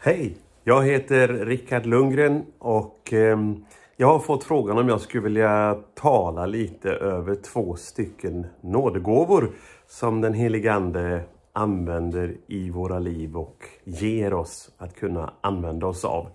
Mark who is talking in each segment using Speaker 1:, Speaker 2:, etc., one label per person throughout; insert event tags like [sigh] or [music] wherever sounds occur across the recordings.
Speaker 1: Hej! Jag heter Rickard Lundgren och ehm, jag har fått frågan om jag skulle vilja tala lite över två stycken nådegåvor som den helige Ande använder i våra liv och ger oss att kunna använda oss av.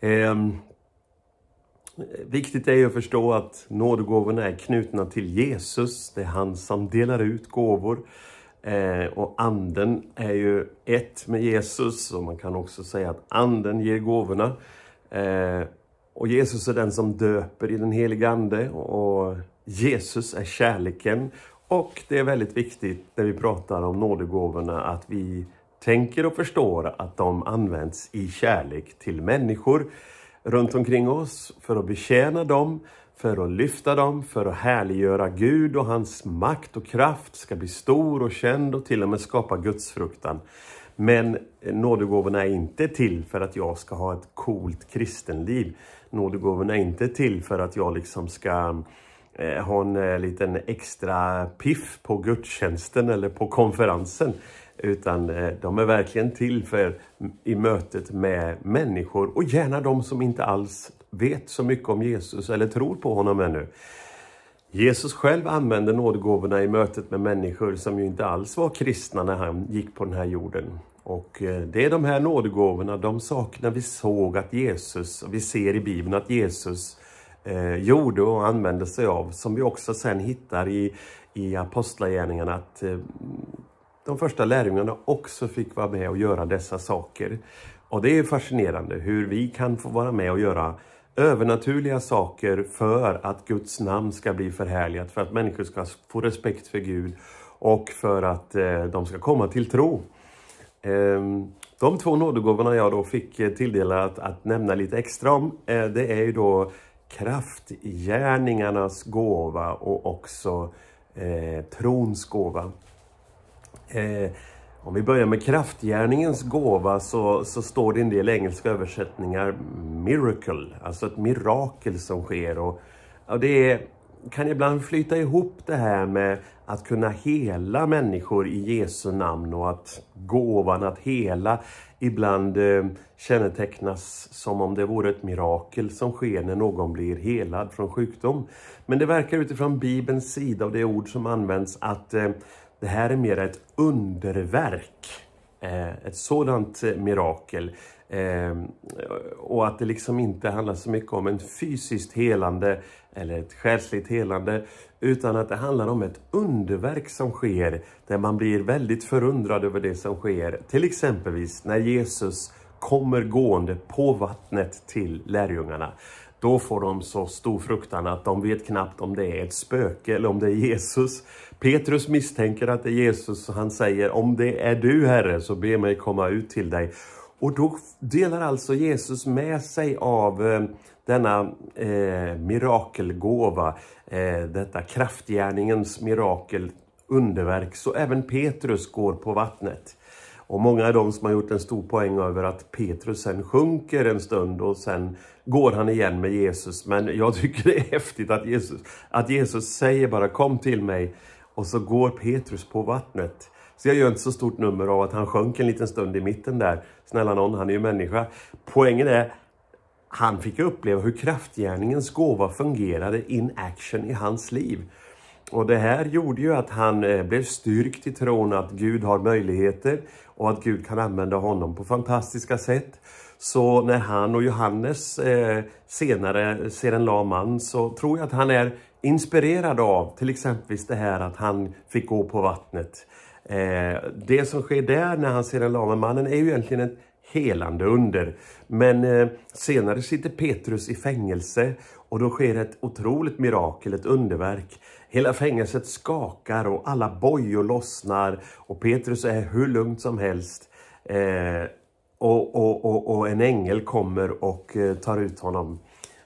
Speaker 1: Ehm, viktigt är ju att förstå att nådegåvorna är knutna till Jesus. Det är han som delar ut gåvor. Eh, och anden är ju ett med Jesus och man kan också säga att anden ger gåvorna. Eh, och Jesus är den som döper i den heliga ande och Jesus är kärleken. Och det är väldigt viktigt när vi pratar om nådegåvorna att vi tänker och förstår att de används i kärlek till människor runt omkring oss för att betjäna dem för att lyfta dem, för att härliggöra Gud och hans makt och kraft ska bli stor och känd och till och med skapa gudsfruktan. Men nådegåvorna är inte till för att jag ska ha ett coolt kristenliv. Nådegåvorna är inte till för att jag liksom ska eh, ha en eh, liten extra piff på gudstjänsten eller på konferensen. Utan eh, de är verkligen till för i mötet med människor och gärna de som inte alls vet så mycket om Jesus eller tror på honom ännu. Jesus själv använde nådegåvorna i mötet med människor som ju inte alls var kristna när han gick på den här jorden. Och eh, det är de här nådegåvorna, de sakerna vi såg att Jesus, och vi ser i Bibeln att Jesus eh, gjorde och använde sig av, som vi också sen hittar i, i Apostlagärningarna, att eh, de första lärjungarna också fick vara med och göra dessa saker. Och det är fascinerande hur vi kan få vara med och göra övernaturliga saker för att Guds namn ska bli förhärligat, för att människor ska få respekt för Gud och för att eh, de ska komma till tro. Ehm, de två nådegåvorna jag då fick eh, tilldelat att, att nämna lite extra om, eh, det är ju då kraftgärningarnas gåva och också eh, trons gåva. Eh, om vi börjar med kraftgärningens gåva så, så står det i en del engelska översättningar miracle, alltså ett mirakel som sker. Och, och det är, kan ibland flyta ihop det här med att kunna hela människor i Jesu namn och att gåvan att hela ibland eh, kännetecknas som om det vore ett mirakel som sker när någon blir helad från sjukdom. Men det verkar utifrån Bibelns sida och det ord som används att eh, det här är mer ett underverk. Eh, ett sådant eh, mirakel. Eh, och att det liksom inte handlar så mycket om en fysiskt helande eller ett själsligt helande. Utan att det handlar om ett underverk som sker. Där man blir väldigt förundrad över det som sker. Till exempelvis när Jesus kommer gående på vattnet till lärjungarna. Då får de så stor fruktan att de vet knappt om det är ett spöke eller om det är Jesus. Petrus misstänker att det är Jesus och han säger om det är du Herre så be mig komma ut till dig. Och då delar alltså Jesus med sig av eh, denna eh, mirakelgåva, eh, detta kraftgärningens mirakel, underverk. Så även Petrus går på vattnet. Och många är de som har gjort en stor poäng över att Petrus sen sjunker en stund och sen går han igen med Jesus. Men jag tycker det är häftigt att Jesus, att Jesus säger bara kom till mig och så går Petrus på vattnet. Så jag gör inte så stort nummer av att han sjönk en liten stund i mitten där. Snälla någon, han är ju människa. Poängen är, han fick uppleva hur kraftgärningens gåva fungerade in action i hans liv. Och det här gjorde ju att han eh, blev styrkt i tron att Gud har möjligheter och att Gud kan använda honom på fantastiska sätt. Så när han och Johannes eh, senare ser en lam man så tror jag att han är inspirerad av till exempel det här att han fick gå på vattnet. Eh, det som sker där när han ser den lame mannen är ju egentligen ett helande under. Men eh, senare sitter Petrus i fängelse och då sker ett otroligt mirakel, ett underverk. Hela fängelset skakar och alla bojor lossnar och Petrus är hur lugnt som helst. Eh, och, och, och, och en ängel kommer och tar ut honom.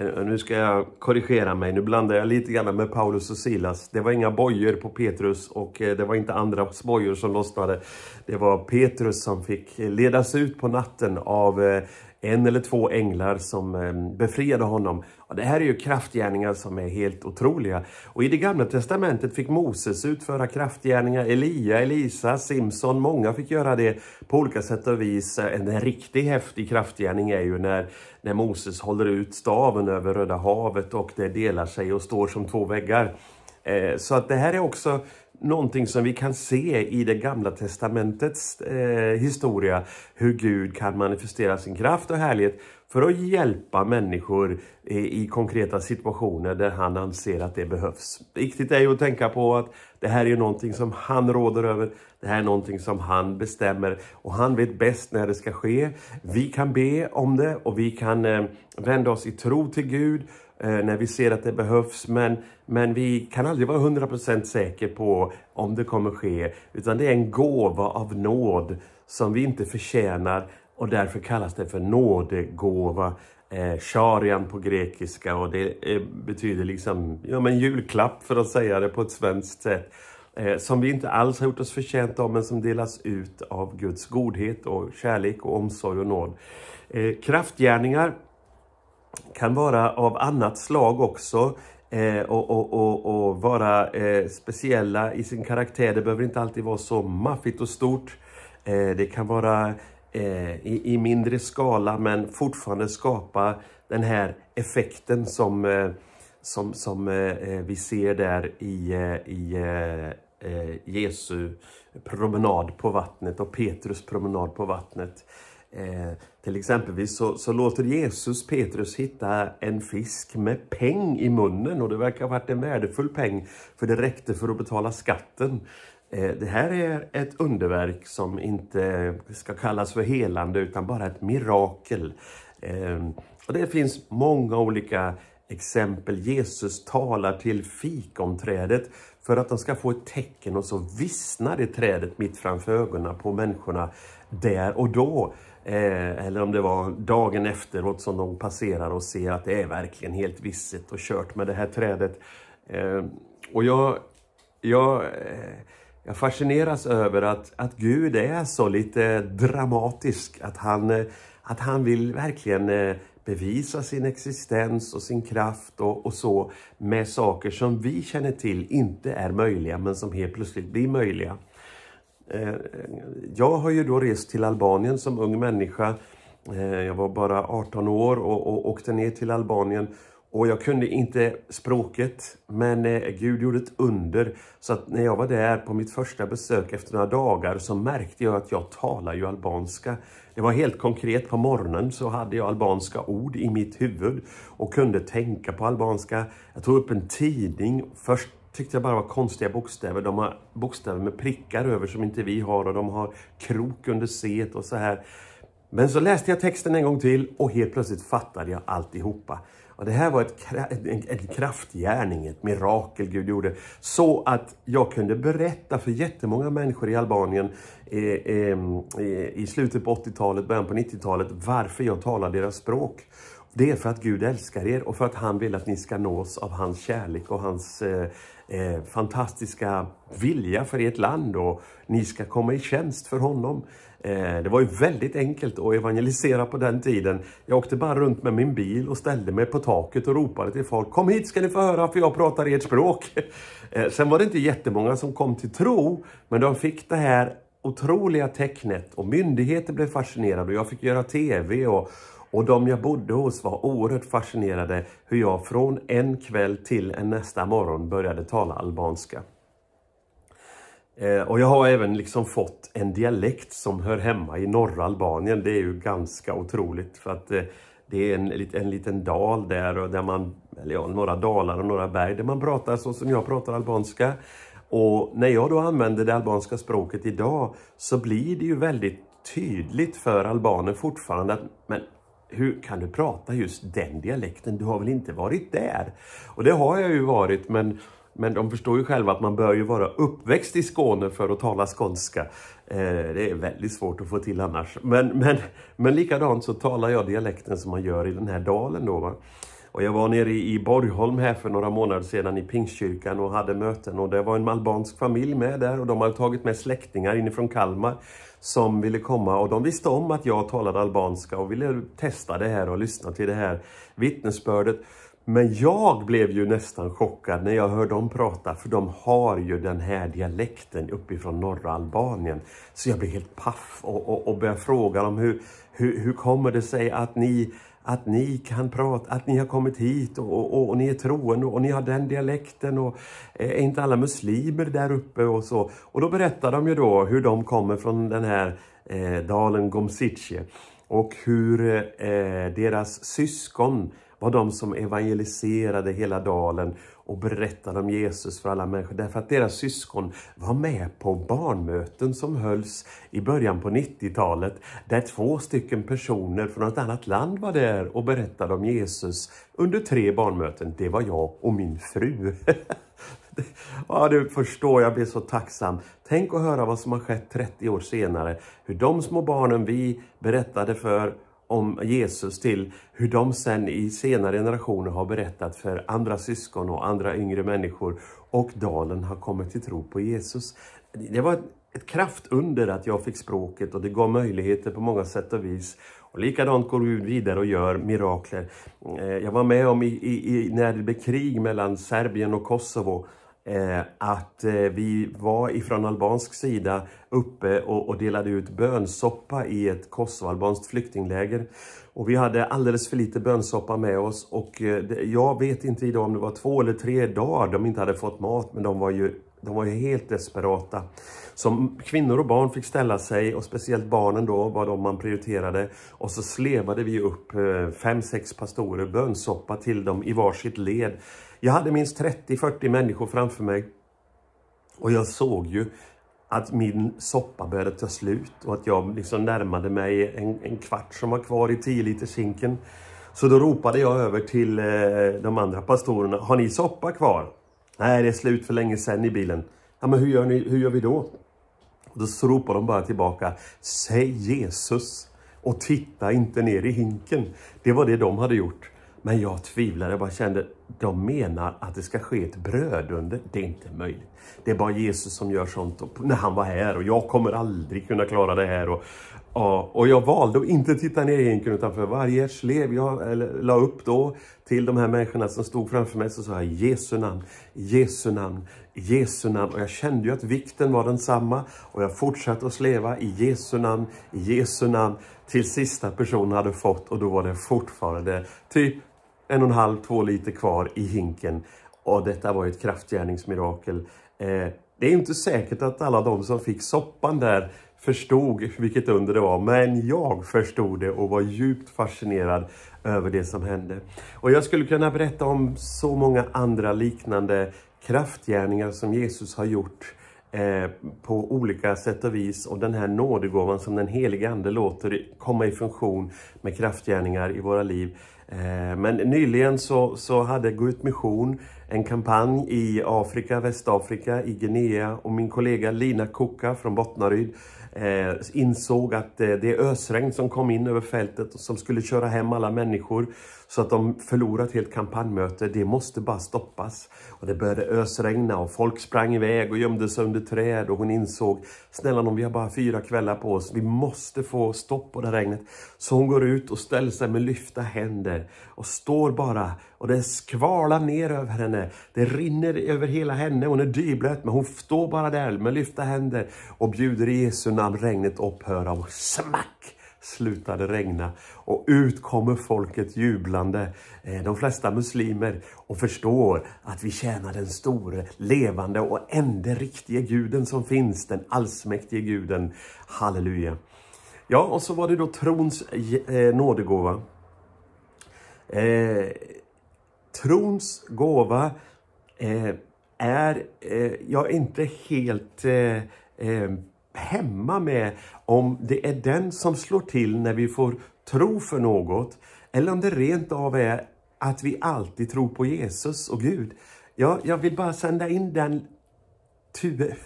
Speaker 1: Eh, nu ska jag korrigera mig, nu blandar jag lite grann med Paulus och Silas. Det var inga bojor på Petrus och eh, det var inte andra bojor som lossnade. Det var Petrus som fick ledas ut på natten av eh, en eller två änglar som eh, befriade honom. det här är ju kraftgärningar som är helt otroliga. Och i det gamla testamentet fick Moses utföra kraftgärningar, Elia, Elisa, Simson, många fick göra det på olika sätt och vis. Eh, en riktigt häftig kraftgärning är ju när, när Moses håller ut staven över Röda havet och det delar sig och står som två väggar. Eh, så att det här är också någonting som vi kan se i det gamla testamentets eh, historia, hur Gud kan manifestera sin kraft och härlighet för att hjälpa människor eh, i konkreta situationer där han anser att det behövs. Viktigt är ju att tänka på att det här är någonting som han råder över, det här är någonting som han bestämmer och han vet bäst när det ska ske. Vi kan be om det och vi kan eh, vända oss i tro till Gud Eh, när vi ser att det behövs. Men, men vi kan aldrig vara 100% säker på om det kommer ske. Utan det är en gåva av nåd som vi inte förtjänar och därför kallas det för nådegåva. Eh, sharian på grekiska och det eh, betyder liksom ja, men julklapp för att säga det på ett svenskt sätt. Eh, som vi inte alls har gjort oss förtjänta av men som delas ut av Guds godhet och kärlek och omsorg och nåd. kraftgärningar kan vara av annat slag också. Eh, och, och, och, och, vara eh, speciella i sin karaktär. Det behöver inte alltid vara så maffigt och stort. Eh, det kan vara eh, i, i, mindre skala men fortfarande skapa den här effekten som, eh, som, som eh, vi ser där i, i Jesu promenad på vattnet och Petrus promenad på vattnet. Eh, till exempelvis så, så, låter Jesus Petrus hitta en fisk med peng i munnen och det verkar ha varit en värdefull peng för det räckte för att betala skatten. Eh, det här är ett underverk som inte ska kallas för helande utan bara ett mirakel. Eh, och det finns många olika exempel. Jesus talar till fikonträdet för att de ska få ett tecken och så vissnar det trädet mitt framför ögonen på människorna där och då. Eh, eller om det var dagen efteråt som de passerar och ser att det är verkligen helt visset och kört med det här trädet. Eh, och jag, jag, eh, jag fascineras över att, att Gud är så lite dramatisk. Att han, eh, att han vill verkligen eh, bevisa sin existens och sin kraft och, och, så med saker som vi känner till inte är möjliga men som helt plötsligt blir möjliga. Eh, jag har ju då rest till Albanien som ung människa. Eh, jag var bara 18 år och, och åkte ner till Albanien och jag kunde inte språket, men eh, Gud gjorde ett under. Så att när jag var där på mitt första besök efter några dagar så märkte jag att jag talar ju albanska. Det var helt konkret, på morgonen så hade jag albanska ord i mitt huvud och kunde tänka på albanska. Jag tog upp en tidning, först tyckte jag bara var konstiga bokstäver. De har bokstäver med prickar över som inte vi har och de har krok under C och så här. Men så läste jag texten en gång till och helt plötsligt fattade jag alltihopa. Och det här var ett, en, en kraftgärning, ett mirakel Gud gjorde. Så att jag kunde berätta för jättemånga människor i Albanien eh, eh, eh i slutet på 80-talet, början på 90-talet, varför jag talar deras språk. Det är för att Gud älskar er och för att han vill att ni ska nås av hans kärlek och hans eh, eh, fantastiska vilja för ert land och ni ska komma i tjänst för honom. Eh, det var ju väldigt enkelt att evangelisera på den tiden. Jag åkte bara runt med min bil och ställde mig på taket och ropade till folk. Kom hit ska ni få höra för jag pratar ert språk. [laughs] eh, sen var det inte jättemånga som kom till tro, men de fick det här otroliga tecknet och myndigheter blev fascinerade och jag fick göra TV och och de jag bodde hos var oerhört fascinerade hur jag från en kväll till en nästa morgon började tala albanska. Eh, och jag har även liksom fått en dialekt som hör hemma i norra Albanien. Det är ju ganska otroligt för att eh, det är en, en liten dal där, och där man, eller ja, några dalar och några berg där man pratar så som jag pratar albanska. Och när jag då använder det albanska språket idag så blir det ju väldigt tydligt för albaner fortfarande att men hur kan du prata just den dialekten? Du har väl inte varit där? Och det har jag ju varit, men men de förstår ju själva att man bör ju vara uppväxt i Skåne för att tala skånska. Eh, det är väldigt svårt att få till annars. Men, men, men likadant så talar jag dialekten som man gör i den här dalen då. Va? Och jag var nere i Borgholm här för några månader sedan i Pingstkyrkan och hade möten och det var en albansk familj med där och de hade tagit med släktingar inifrån Kalmar som ville komma och de visste om att jag talade albanska och ville testa det här och lyssna till det här vittnesbördet. Men jag blev ju nästan chockad när jag hörde dem prata, för de har ju den här dialekten uppifrån norra Albanien. Så jag blev helt paff och, och, och började fråga dem hur, hur, hur kommer det sig att ni att ni kan prata, att ni har kommit hit och, och, och ni är troende och ni har den dialekten och eh, är inte alla muslimer där uppe och så. Och då berättar de ju då hur de kommer från den här eh, dalen Gomsice och hur eh, deras syskon var de som evangeliserade hela dalen och berättade om Jesus för alla människor. Därför att deras syskon var med på barnmöten som hölls i början på 90-talet. Där två stycken personer från ett annat land var där och berättade om Jesus under tre barnmöten. Det var jag och min fru. [laughs] Ja, du förstår, jag blir så tacksam. Tänk att höra vad som har skett 30 år senare. Hur de små barnen vi berättade för om Jesus till hur de sen i senare generationer har berättat för andra syskon och andra yngre människor och dalen har kommit till tro på Jesus. Det var ett, ett kraftunder att jag fick språket och det gav möjligheter på många sätt och vis. Och likadant går Gud vidare och gör mirakler. Eh, jag var med om i, i, i, när det blev krig mellan Serbien och Kosovo Eh, att eh, vi var ifrån albansk sida uppe och, delade ut bönsoppa i ett kosovoalbanskt flyktingläger. Och vi hade alldeles för lite bönsoppa med oss och eh, jag vet inte idag om det var två eller tre dagar de inte hade fått mat men de var ju de var ju helt desperata. Som kvinnor och barn fick ställa sig och speciellt barnen då var de man prioriterade. Och så slevade vi upp fem, sex pastorer bönsoppa till dem i varsitt led. Jag hade minst 30-40 människor framför mig. Och jag såg ju att min soppa började ta slut och att jag liksom närmade mig en, en kvart som var kvar i 10 liters sinken. Så då ropade jag över till eh, de andra pastorerna. Har ni soppa kvar? Nej, det är slut för länge sedan i bilen. Ja, men hur gör, ni, hur gör vi då? Och då ropade de bara tillbaka. Säg Jesus och titta inte ner i hinken. Det var det de hade gjort. Men jag tvivlade, jag bara kände, de menar att det ska ske ett brödunder. Det är inte möjligt. Det är bara Jesus som gör sånt och, när han var här och jag kommer aldrig kunna klara det här. Och, och, och jag valde att inte titta ner i hinken utan för varje slev jag eller, la upp då till de här människorna som stod framför mig så sa jag Jesu namn, Jesu namn, Jesu namn. Och jag kände ju att vikten var densamma och jag fortsatte att sleva i Jesu namn, i Jesu namn. Till sista personen hade fått och då var det fortfarande typ en och en halv, två liter kvar i hinken. Och detta var ett kraftgärningsmirakel. Eh, det är inte säkert att alla de som fick soppan där förstod vilket under det var, men jag förstod det och var djupt fascinerad över det som hände. Och jag skulle kunna berätta om så många andra liknande kraftgärningar som Jesus har gjort eh, på olika sätt och vis och den här nådegåvan som den helige Ande låter komma i funktion med kraftgärningar i våra liv. Eh, men nyligen så, så hade Gå ut Mission en kampanj i Afrika, Västafrika, i Guinea och min kollega Lina Koka från Bottnaryd eh, insåg att eh, det ösregn som kom in över fältet och som skulle köra hem alla människor så att de förlorat helt kampanjmöte, det måste bara stoppas. Och det började ösregna och folk sprang iväg och gömde sig under träd och hon insåg, snälla någon, vi har bara fyra kvällar på oss, vi måste få stopp på det regnet. Så hon går ut och ställer sig med lyfta händer och står bara och det skvalar ner över henne. Det rinner över hela henne. Hon är dyblöt, men hon står bara där med lyfta händer och bjuder i Jesu namn regnet upphöra och smack! slutade regna och ut kommer folket jublande, eh, de flesta muslimer, och förstår att vi tjänar den store, levande och enda riktiga guden som finns, den allsmäktige guden. Halleluja. Ja, och så var det då trons eh, nådegåva. Eh, trons gåva eh, är eh, jag inte helt eh, eh, hemma med om det är den som slår till när vi får tro för något eller om det rent av är att vi alltid tror på Jesus och Gud. Ja, jag vill bara sända in den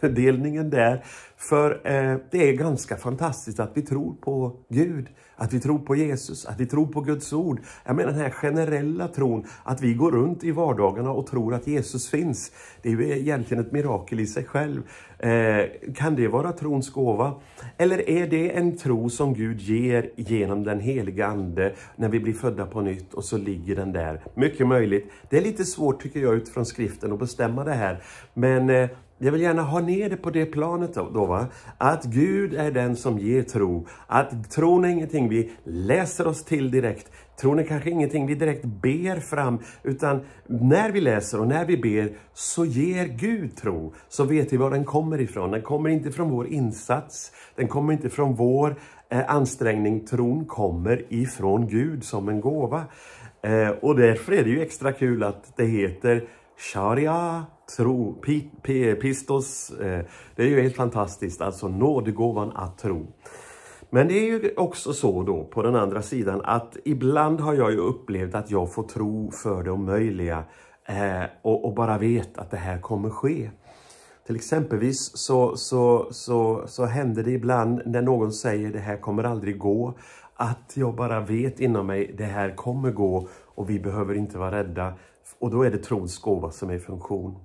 Speaker 1: tudelningen [laughs] där för eh, det är ganska fantastiskt att vi tror på Gud, att vi tror på Jesus, att vi tror på Guds ord. Jag menar den här generella tron, att vi går runt i vardagarna och tror att Jesus finns. Det är ju egentligen ett mirakel i sig själv. Eh, kan det vara trons gåva? Eller är det en tro som Gud ger genom den heliga Ande när vi blir födda på nytt och så ligger den där? Mycket möjligt. Det är lite svårt tycker jag utifrån skriften att bestämma det här. Men eh, jag vill gärna ha ner det på det planet då. då Va? Att Gud är den som ger tro. Att tron är ingenting vi läser oss till direkt. Tron är kanske ingenting vi direkt ber fram, utan när vi läser och när vi ber så ger Gud tro. Så vet vi var den kommer ifrån. Den kommer inte från vår insats, den kommer inte från vår eh, ansträngning. Tron kommer ifrån Gud som en gåva. Eh, och därför är det ju extra kul att det heter Sharia, tro, pistos. Eh, det är ju helt fantastiskt, alltså nådegåvan att tro. Men det är ju också så då på den andra sidan att ibland har jag ju upplevt att jag får tro för det omöjliga eh, och, och bara vet att det här kommer ske. Till exempelvis så, så, så, så händer det ibland när någon säger det här kommer aldrig gå. Att jag bara vet inom mig det här kommer gå och vi behöver inte vara rädda och då är det trons gåva som är i funktion.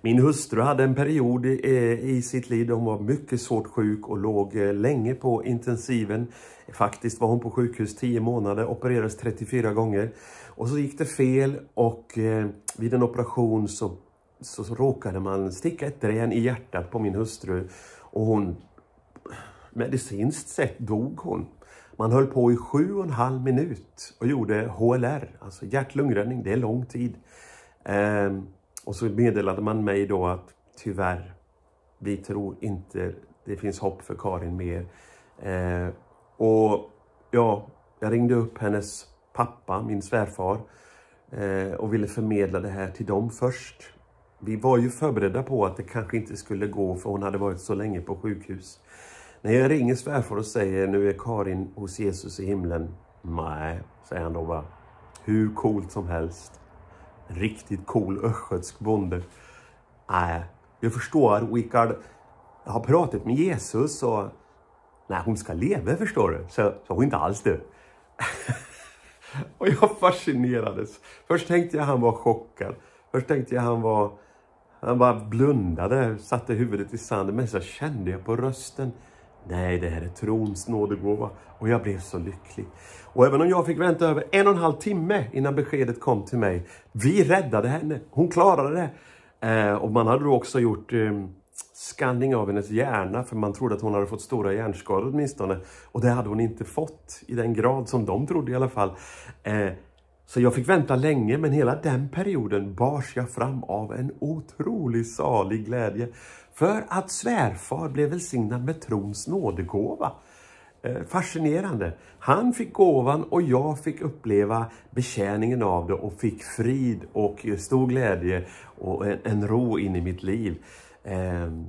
Speaker 1: Min hustru hade en period eh, i sitt liv då hon var mycket svårt sjuk och låg eh, länge på intensiven. Faktiskt var hon på sjukhus 10 månader, opererades 34 gånger. Och så gick det fel och eh, vid en operation så, så råkade man sticka ett drän i hjärtat på min hustru och hon medicinskt sett dog hon. Man höll på i sju och en halv minut och gjorde HLR, alltså hjärt-lungräddning. Det är lång tid. Ehm, och så meddelade man mig då att tyvärr, vi tror inte det finns hopp för Karin mer. Ehm, och ja, jag ringde upp hennes pappa, min svärfar, eh, och ville förmedla det här till dem först. Vi var ju förberedda på att det kanske inte skulle gå för hon hade varit så länge på sjukhus. När jag ringer svärfar och säger nu är Karin hos Jesus i himlen. Nej, säger han då bara. Hur coolt som helst. En riktigt cool östgötsk bonde. Nej, jag förstår Rickard. Jag har pratat med Jesus och nej, hon ska leva förstår du. Så, så hon inte alls du. [laughs] och jag fascinerades. Först tänkte jag han var chockad. Först tänkte jag han var... Han bara blundade, satte huvudet i sanden. Men så kände jag på rösten Nej, det här är trons nådegåva. Och jag blev så lycklig. Och även om jag fick vänta över en och en halv timme innan beskedet kom till mig. Vi räddade henne. Hon klarade det. Eh, och man hade då också gjort eh, skanning av hennes hjärna för man trodde att hon hade fått stora hjärnskador åtminstone. Och det hade hon inte fått i den grad som de trodde i alla fall. Eh, så jag fick vänta länge men hela den perioden bars jag fram av en otrolig salig glädje. För att svärfar blev välsignad med trons nådegåva. Eh, fascinerande. Han fick gåvan och jag fick uppleva betjäningen av det och fick frid och stor glädje och en, ro in i mitt liv. Ehm,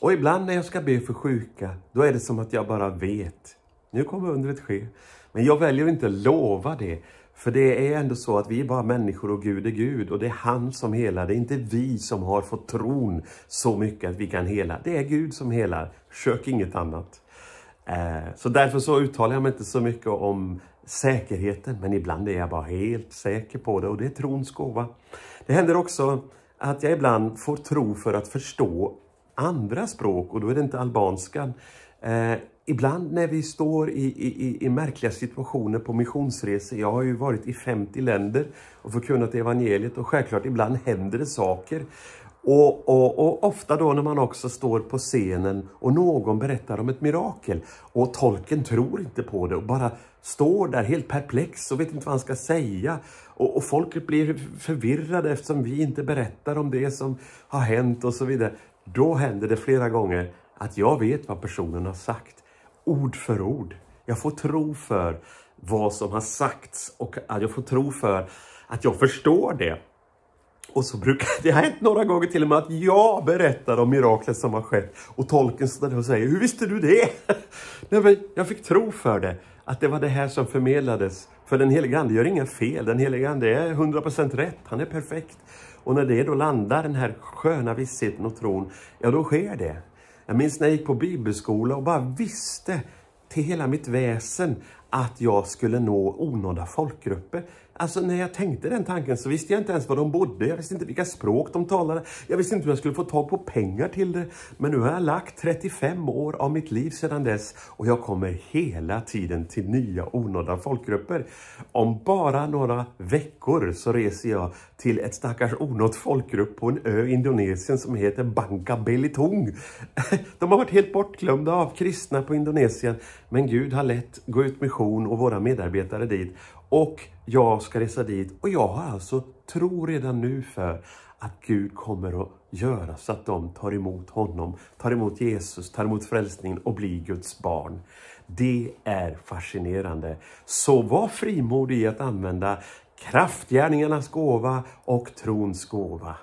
Speaker 1: och ibland när jag ska be för sjuka, då är det som att jag bara vet. Nu kommer undret ske. Men jag väljer inte lova det. För det är ändå så att vi är bara människor och Gud är Gud och det är han som helar. Det är inte vi som har fått tron så mycket att vi kan hela. Det är Gud som helar. Sök inget annat. Eh, så därför så uttalar jag mig inte så mycket om säkerheten, men ibland är jag bara helt säker på det och det är trons gåva. Det händer också att jag ibland får tro för att förstå andra språk och då är det inte albanskan. Eh, ibland när vi står i, i, i märkliga situationer på missionsresor, jag har ju varit i 50 länder och förkunnat evangeliet och självklart ibland händer det saker. Och, och, och, ofta då när man också står på scenen och någon berättar om ett mirakel och tolken tror inte på det och bara står där helt perplex och vet inte vad han ska säga. Och, och folket blir förvirrade eftersom vi inte berättar om det som har hänt och så vidare. Då händer det flera gånger att jag vet vad personen har sagt ord för ord. Jag får tro för vad som har sagts och jag får tro för att jag förstår det. Och så brukar [laughs] det har hänt några gånger till och med att jag berättar om miraklet som har skett och tolken står där och säger Hur visste du det? [laughs] Nej, men jag fick tro för det, att det var det här som förmedlades. För den helige Ande gör inga fel, den helige Ande är 100% rätt, han är perfekt. Och när det då landar, den här sköna vissheten och tron, ja då sker det. Jag minns när jag gick på bibelskola och bara visste till hela mitt väsen att jag skulle nå onådda folkgrupper. Alltså när jag tänkte den tanken så visste jag inte ens var de bodde, jag visste inte vilka språk de talade, jag visste inte hur jag skulle få tag på pengar till det. Men nu har jag lagt 35 år av mitt liv sedan dess och jag kommer hela tiden till nya onådda folkgrupper. Om bara några veckor så reser jag till ett stackars onådd folkgrupp på en ö i Indonesien som heter Bangka Belitung. [laughs] De har varit helt bortglömda av kristna på Indonesien, men Gud har lett Gå ut Mission och våra medarbetare dit och jag ska resa dit och jag har alltså tro redan nu för att Gud kommer att göra så att de tar emot honom, tar emot Jesus, tar emot frälsningen och blir Guds barn. Det är fascinerande. Så var frimodig i att använda kraftgärningarnas gåva och trons gåva.